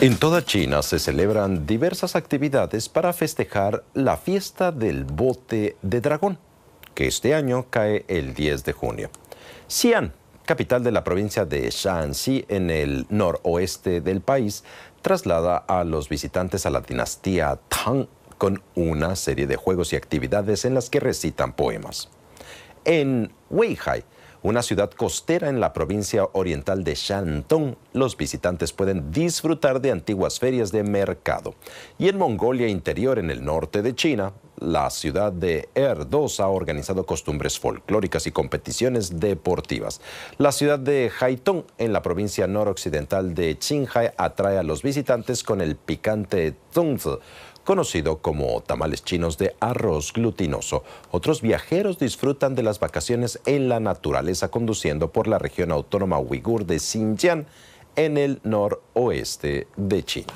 En toda China se celebran diversas actividades para festejar la fiesta del bote de dragón, que este año cae el 10 de junio. Xi'an, capital de la provincia de Shaanxi en el noroeste del país, traslada a los visitantes a la dinastía Tang con una serie de juegos y actividades en las que recitan poemas. En Weihai, una ciudad costera en la provincia oriental de Shantong, Los visitantes pueden disfrutar de antiguas ferias de mercado. Y en Mongolia Interior, en el norte de China, la ciudad de Erdos ha organizado costumbres folclóricas y competiciones deportivas. La ciudad de Haitong, en la provincia noroccidental de Qinghai, atrae a los visitantes con el picante tungzi, conocido como tamales chinos de arroz glutinoso. Otros viajeros disfrutan de las vacaciones en la naturaleza conduciendo por la región autónoma uigur de Xinjiang en el noroeste de China.